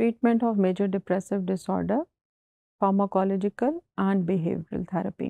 treatment of major depressive disorder, pharmacological and behavioral therapy.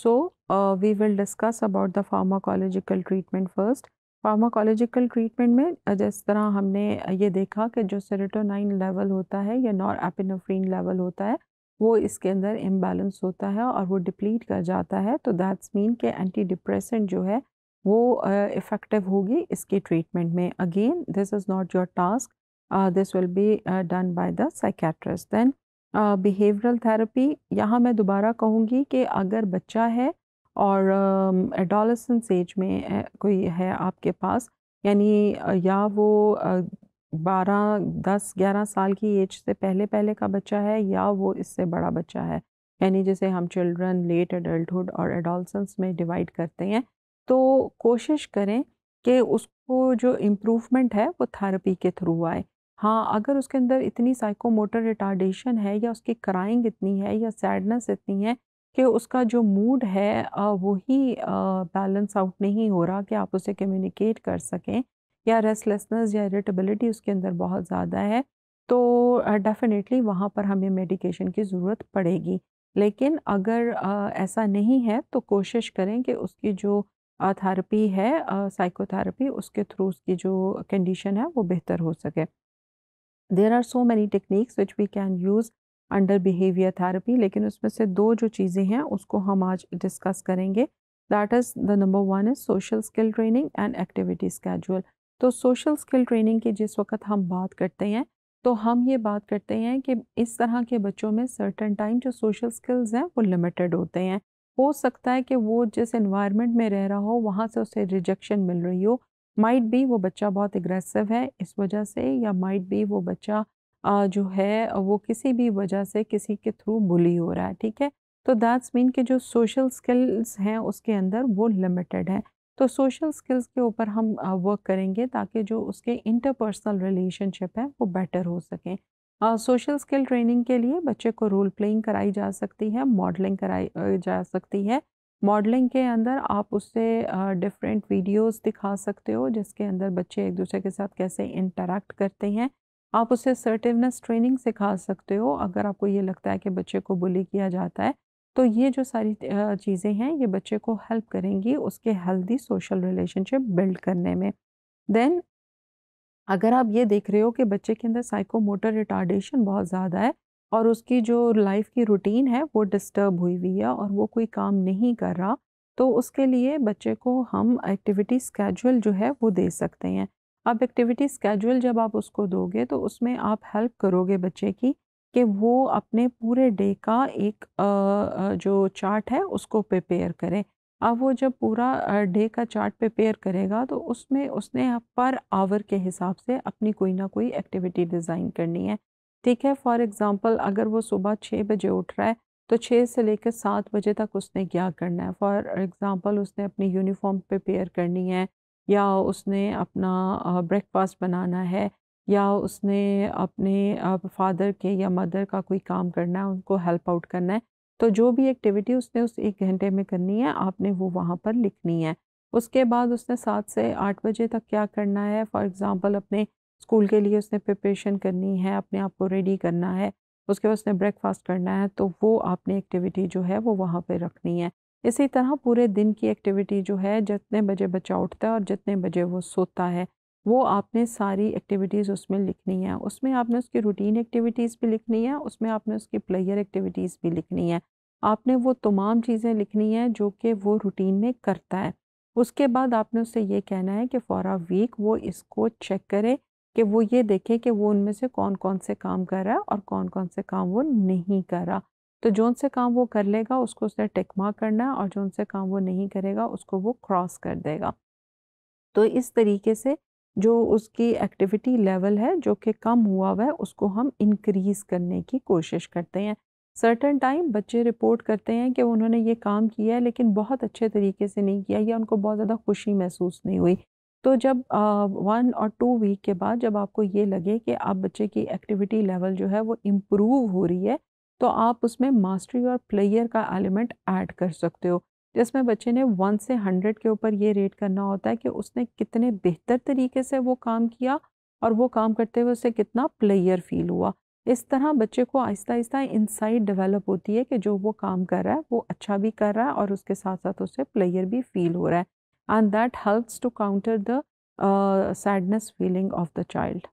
So, uh, we will discuss about the pharmacological treatment first. Pharmacological treatment में uh, जिस तरह हमने uh, ये देखा कि जो सेरेटोनाइन लेवल होता है या नॉर एपिनोफ्रीन लेवल होता है वो इसके अंदर इम्बेलेंस होता है और वो डिप्लीट कर जाता है तो दैट्स मीन के एंटी डिप्रेसेंट जो है वो इफ़ेक्टिव uh, होगी इसके ट्रीटमेंट में again this is not your task uh, this will be uh, done by the psychiatrist. Then uh, behavioral therapy, यहाँ मैं दोबारा कहूँगी कि अगर बच्चा है और एडोलसेंस um, एज में कोई है आपके पास यानी या वो बारह दस ग्यारह साल की एज से पहले पहले का बच्चा है या वो इससे बड़ा बच्चा है यानी जैसे हम चिल्ड्रन लेट एडल्टड और एडोलसेंस में डिवाइड करते हैं तो कोशिश करें कि उसको जो इम्प्रूवमेंट है वो थेरेपी के थ्रू आए हाँ अगर उसके अंदर इतनी साइकोमोटर रिटार्डेशन है या उसकी क्राइंग इतनी है या सैडनेस इतनी है कि उसका जो मूड है वही बैलेंस आउट नहीं हो रहा कि आप उसे कम्युनिकेट कर सकें या रेस्टलेसनेस या इरिटेबिलिटी उसके अंदर बहुत ज़्यादा है तो डेफिनेटली वहाँ पर हमें मेडिकेशन की ज़रूरत पड़ेगी लेकिन अगर ऐसा नहीं है तो कोशिश करें कि उसकी जो थेरेपी है साइकोथेरेपी उसके थ्रू उसकी जो कंडीशन है वो बेहतर हो सके there are so many techniques which we can use under behaviour therapy लेकिन उसमें से दो जो चीज़ें हैं उसको हम आज डिस्कस करेंगे that is the number one is social skill training and activity schedule तो सोशल स्किल ट्रेनिंग की जिस वक्त हम बात करते हैं तो हम ये बात करते हैं कि इस तरह के बच्चों में सर्टन टाइम जो सोशल स्किल्स हैं वो लिमिटेड होते हैं हो सकता है कि वो जिस इन्वायरमेंट में रह रहा हो वहाँ से उसे रिजेक्शन मिल रही हो माइट भी वो बच्चा बहुत एग्रेसिव है इस वजह से या माइट भी वो बच्चा जो है वो किसी भी वजह से किसी के थ्रू बुली हो रहा है ठीक है तो दैट्स मीन के जो सोशल स्किल्स हैं उसके अंदर वो लिमिटेड है तो सोशल स्किल्स के ऊपर हम वर्क करेंगे ताकि जो उसके इंटरपर्सनल रिलेशनशिप है वो बेटर हो सकें सोशल स्किल ट्रेनिंग के लिए बच्चे को रोल प्लेइंग कराई जा सकती है मॉडलिंग कराई जा सकती है मॉडलिंग के अंदर आप उससे डिफरेंट वीडियोस दिखा सकते हो जिसके अंदर बच्चे एक दूसरे के साथ कैसे इंटरेक्ट करते हैं आप उसे सर्टिवनेस ट्रेनिंग सिखा सकते हो अगर आपको ये लगता है कि बच्चे को बुली किया जाता है तो ये जो सारी चीज़ें हैं ये बच्चे को हेल्प करेंगी उसके हेल्दी सोशल रिलेशनशिप बिल्ड करने में देन अगर आप ये देख रहे हो कि बच्चे के अंदर साइको मोटर रिटार्डेशन बहुत ज़्यादा है और उसकी जो लाइफ की रूटीन है वो डिस्टर्ब हुई हुई है और वो कोई काम नहीं कर रहा तो उसके लिए बच्चे को हम एक्टिविटी स्केजुअल जो है वो दे सकते हैं अब एक्टिविटी स्केजुअल जब आप उसको दोगे तो उसमें आप हेल्प करोगे बच्चे की कि वो अपने पूरे डे का एक जो चार्ट है उसको प्रिपेयर करें अब वो जब पूरा डे का चार्ट प्रिपेयर करेगा तो उसमें उसने पर आवर के हिसाब से अपनी कोई ना कोई एक्टिविटी डिज़ाइन करनी है ठीक है फॉर एग्ज़ाम्पल अगर वो सुबह छः बजे उठ रहा है तो छः से लेकर सात बजे तक उसने क्या करना है फॉर एग्ज़ाम्पल उसने अपनी यूनिफॉर्म प्रिपेयर करनी है या उसने अपना ब्रेकफास्ट बनाना है या उसने अपने फादर के या मदर का कोई काम करना है उनको हेल्प आउट करना है तो जो भी एक्टिविटी उसने उस एक घंटे में करनी है आपने वो वहाँ पर लिखनी है उसके बाद उसने सात से आठ बजे तक क्या करना है फॉर एग्ज़ाम्पल अपने स्कूल के लिए उसने प्रिपरेशन करनी है अपने आप को रेडी करना है उसके बाद उसने ब्रेकफास्ट करना है तो वो आपने एक्टिविटी जो है वो वहाँ पर रखनी है इसी तरह पूरे दिन की एक्टिविटी जो है जितने बजे बच्चा उठता है और जितने बजे वो सोता है वो आपने सारी एक्टिविटीज़ उसमें लिखनी है उसमें आपने उसकी रूटीन एक्टिविटीज़ भी लिखनी है उसमें आपने उसकी प्लेयर एक्टिविटीज़ भी लिखनी है आपने वो तमाम चीज़ें लिखनी है जो कि वो रूटीन में करता है उसके बाद आपने उससे ये कहना है कि फॉर आ वीक वो इसको चेक करे कि वो ये देखें कि वो उनमें से कौन कौन से काम कर रहा है और कौन कौन से काम वो नहीं कर रहा तो जो उनसे काम वो कर लेगा उसको उसने टिकमा करना है और जो उनसे काम वो नहीं करेगा उसको वो क्रॉस कर देगा तो इस तरीके से जो उसकी एक्टिविटी लेवल है जो कि कम हुआ हुआ है उसको हम इंक्रीज़ करने की कोशिश करते हैं सर्टन टाइम बच्चे रिपोर्ट करते हैं कि उन्होंने ये काम किया है लेकिन बहुत अच्छे तरीके से नहीं किया या उनको बहुत ज़्यादा खुशी महसूस नहीं हुई तो जब वन और टू वीक के बाद जब आपको ये लगे कि आप बच्चे की एक्टिविटी लेवल जो है वो इम्प्रूव हो रही है तो आप उसमें मास्टरी और प्लेयर का एलिमेंट ऐड कर सकते हो जिसमें बच्चे ने वन से हंड्रेड के ऊपर ये रेट करना होता है कि उसने कितने बेहतर तरीके से वो काम किया और वो काम करते हुए उसे कितना प्लेयर फील हुआ इस तरह बच्चे को आहिस्ता आहिस्ता इनसाइड डेवलप होती है कि जो वो काम कर रहा है वो अच्छा भी कर रहा है और उसके साथ साथ उसे प्लेयर भी फील हो रहा है and that helps to counter the uh, sadness feeling of the child.